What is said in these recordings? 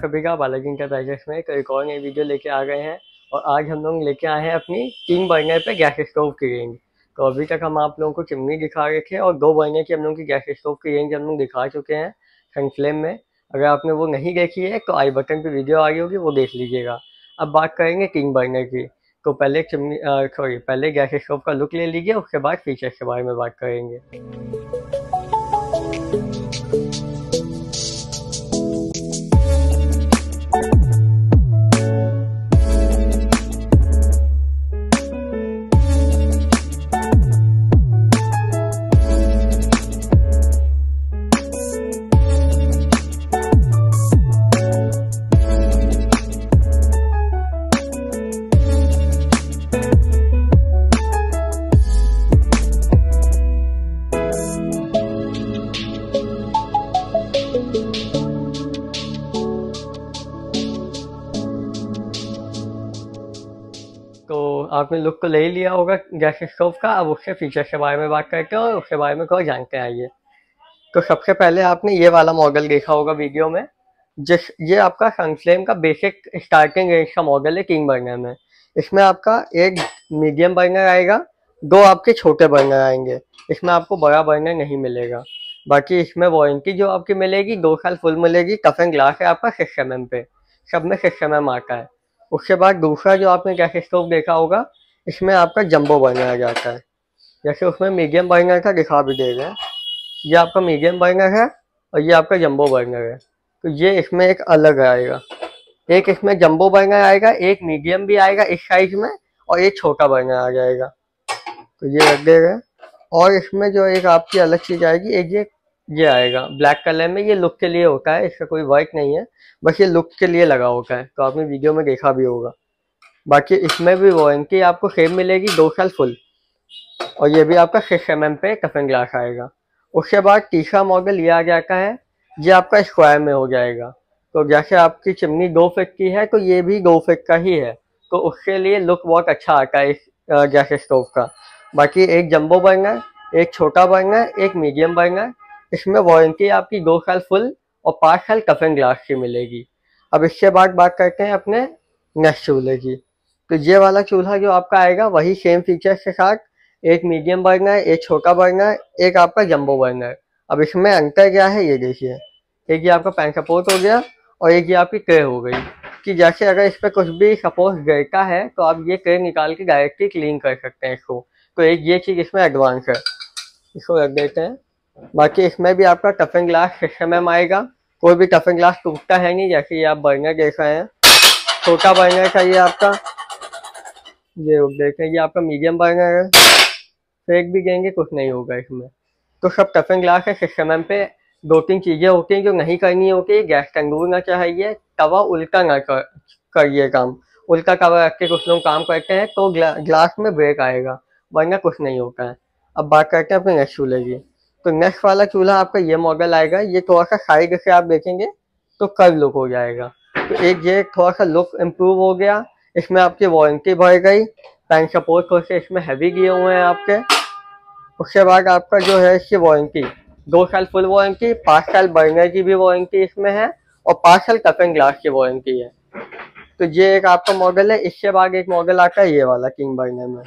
सभी का बालाजी इंटरप्राइजेस में एक और नई वीडियो लेके आ गए हैं और आज हम लोग लेके आए हैं अपनी तीन बर्नर पे गैस स्टोव की रेंज तो अभी तक हम आप लोगों को चिमनी दिखा रखे हैं और दो बर्नर की हम लोगों की गैस स्टोव की रेंज हम लोग दिखा चुके हैं सनफ्लेम में अगर आपने वो नहीं देखी है तो आई बटन पर वीडियो आ गई होगी वो देख लीजिएगा अब बात करेंगे तीन बर्नर की तो पहले चिमनी सॉरी पहले गैस स्टोव का लुक ले लीजिए उसके बाद फीचर्स के बारे में बात करेंगे तो आपने लुक को तो ले लिया होगा गैस स्टोव का अब उसके फीचर के बारे में बात करते हैं और उसके बारे में कोई जानते आइए तो सबसे पहले आपने ये वाला मॉडल देखा होगा वीडियो में जिस ये आपका सनफ्लेम का बेसिक स्टार्टिंग रेंज का मॉडल है किंग बर्नर में इसमें आपका एक मीडियम बर्नर आएगा दो आपके छोटे बर्नर आएंगे इसमें आपको बड़ा बर्नर नहीं मिलेगा बाकी इसमें वारंटी जो आपकी मिलेगी दो साल फुल मिलेगी कफ एंड ग्लास है आपका सिक्स एम पे सब में सिक्स एम आता है उसके बाद दूसरा जो आपने गैस स्टोव देखा होगा इसमें आपका जंबो बर्नर जाता है जैसे उसमें मीडियम बर्नर का दिखा भी दे रहे हैं ये आपका मीडियम बर्नर है और ये आपका जंबो बर्नर है तो ये इसमें एक अलग आएगा एक इसमें जंबो बर्नर आएगा एक मीडियम भी आएगा इस साइज में और एक छोटा बर्नर आ जाएगा तो ये रख देगा और इसमें जो एक आपकी अलग चीज़ आएगी एक ये ये आएगा ब्लैक कलर में ये लुक के लिए होता है इसका कोई वर्क नहीं है बस ये लुक के लिए लगा होता है तो आपने वीडियो में देखा भी होगा बाकी इसमें भी वारंटी आपको सेम मिलेगी दो साल फुल और ये भी आपका सिक्स एम एम पे कफिन ग्लास आएगा उसके बाद तीसरा मॉडल ये आ का है ये आपका स्क्वायर में हो जाएगा तो जैसे आपकी चिमनी दो फिट की है तो ये भी दो फिट का ही है तो उसके लिए लुक बहुत अच्छा आता है इस गैस स्टोव का बाकी एक जम्बो बर्नर एक छोटा बर्नर एक मीडियम बर्नर इसमें वारंटी आपकी दो साल फुल और पाँच साल कफिंग ग्लास की मिलेगी अब इसके बाद बात करते हैं अपने नेक्स्ट चूल्हे की तो ये वाला चूल्हा जो आपका आएगा वही सेम फीचर्स के साथ एक मीडियम बर्नर एक छोटा बर्नर एक आपका जम्बो बर्नर अब इसमें अंतर क्या है ये देखिए एक ये आपका पैन सपोर्ट हो गया और एक ये आपकी क्रे हो गई कि जैसे अगर इस पर कुछ भी सपोज गिरता है तो आप ये क्रे निकाल के डायरेक्टली क्लीन कर सकते हैं इसको तो एक ये चीज़ इसमें एडवांस है इसको रख देते हैं बाकी इसमें भी आपका टफिंग ग्लास सिस्टम एम आएगा कोई भी टफिंग ग्लास टूटता है नहीं जैसे ये आप बर्नर देख रहे हैं छोटा बर्नर का ये आपका ये देखें ये आपका मीडियम बर्नर है फेंक भी गेंगे कुछ नहीं होगा इसमें तो सब टफिंग ग्लास है सिस्टम एम पे दो तीन चीज़ें होती हैं जो नहीं करनी होती गैस तंदूर ना चाहिए तवा उल्टा ना करिए काम उल्टा कवा रख के कुछ लोग काम करते हैं तो ग्ला, ग्लास में ब्रेक आएगा वरना कुछ नहीं होता है अब बात करते हैं अपने नेक्स्ट चूल्हे की तो नेक्स्ट वाला चूल्हा आपका ये मॉडल आएगा ये थोड़ा सा खाई से आप देखेंगे तो कर लुक हो जाएगा तो एक ये थोड़ा सा लुक इम्प्रूव हो गया इसमें आपकी वारंटी बढ़ गई पैन सपोर्ट थोड़े से इसमें हैवी गए हुए हैं आपके उसके बाद आपका जो है इसकी वारंटी दो साल फुल वारंटी पाँच साल बर्नर की भी वारंटी इसमें है और पाँच साल कपिंग ग्लास की वारंटी है तो ये एक आपका मॉडल है इसके बाद एक मॉडल आता है ये वाला किंग बर्नर में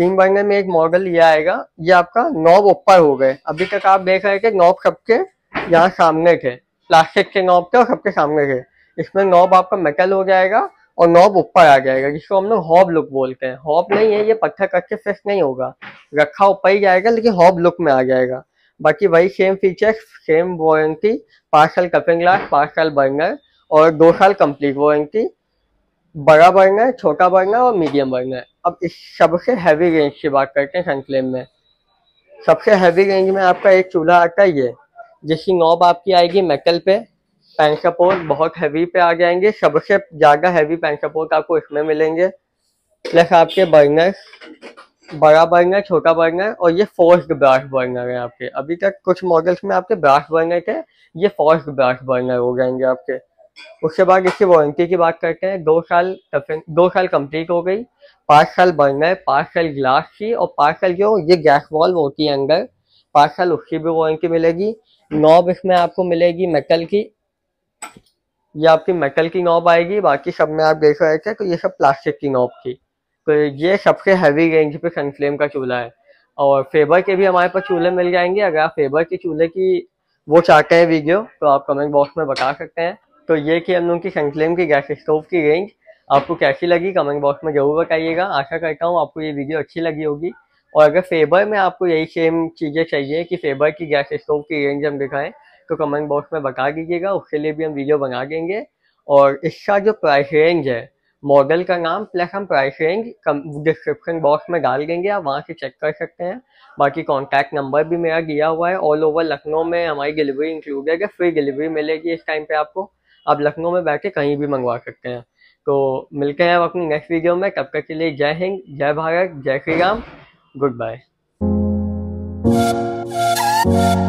किंग बर्नर में एक मॉडल ये आएगा ये आपका नॉब ऊपर हो गए अभी तक आप देख रहे हैं कि नॉब सबके यहाँ सामने थे प्लास्टिक के नॉब थे और सबके सामने थे इसमें नॉब आपका मेटल हो जाएगा और नॉब ऊपर आ जाएगा जिसको हम लोग हॉब लुक बोलते हैं हॉब नहीं है ये पत्थर करके फिक्स नहीं होगा रखा ऊपर ही जाएगा लेकिन हॉब लुक में आ जाएगा बाकी वही सेम फीचर सेम वारंटी पाँच साल कपिंग ग्लास पाँच साल बर्नर और दो साल कंप्लीट वारंटी बड़ा बर्नर छोटा बर्नर और मीडियम बर्नर अब इस सबसे हैवी रेंज की बात करते हैं सनफ्लेम में सबसे हैवी रेंज में आपका एक चूल्हा आता है ये जिसकी नॉब आपकी आएगी मेटल पे पैन बहुत हैवी पे आ जाएंगे सबसे ज़्यादा हैवी पैन आपको इसमें मिलेंगे प्लस आपके बर्नर बड़ा बर्नर छोटा बर्नर और ये फोर्स्ड ब्राश बर्नर है आपके अभी तक कुछ मॉडल्स में आपके ब्राश बर्नर थे ये फोर्स्ड ब्राश बर्नर हो जाएंगे आपके उसके बाद इसकी वारंटी की बात करते हैं दो साल दो साल कंप्लीट हो गई पार्शल बर्नर पार्शल ग्लास की और पार्शल जो ये गैस वॉल्व होती है अंदर पार्शल उसकी भी वारंटी मिलेगी नॉब इसमें आपको मिलेगी मेटल की ये आपकी मेटल की नॉब आएगी बाकी सब में आप देख रहे थे तो ये सब प्लास्टिक की नॉब थी तो ये सबसे हैवी रेंज पे सनफ्लेम का चूल्हा है और फेबर के भी हमारे पास चूल्हे मिल जाएंगे अगर आप फेबर के चूल्हे की वो चाहते हैं वीडियो तो आप कमेंट बॉक्स में बता सकते हैं तो ये कि हम लोग की सनफ्लेम की गैस स्टोव की रेंज आपको कैसी लगी कमेंट बॉक्स में जरूर बताइएगा आशा करता हूँ आपको ये वीडियो अच्छी लगी होगी और अगर फेबर में आपको यही सेम चीज़ें चाहिए कि फेबर की गैस स्टोव की रेंज हम दिखाएं तो कमेंट बॉक्स में बता दीजिएगा उसके लिए भी हम वीडियो बना देंगे और इसका जो प्राइस रेंज है मॉडल का नाम प्लस हम प्राइस रेंज डिस्क्रिप्शन बॉक्स में डाल देंगे आप वहाँ से चेक कर सकते हैं बाकी कॉन्टैक्ट नंबर भी मेरा दिया हुआ है ऑल ओवर लखनऊ में हमारी डिलीवरी इंक्लूड है फ्री डिलीवरी मिलेगी इस टाइम पे आपको आप लखनऊ में बैठे कहीं भी मंगवा सकते हैं तो मिलते हैं हम अपने नेक्स्ट वीडियो में कब तक के लिए जय हिंद जय भारत जय श्री राम गुड बाय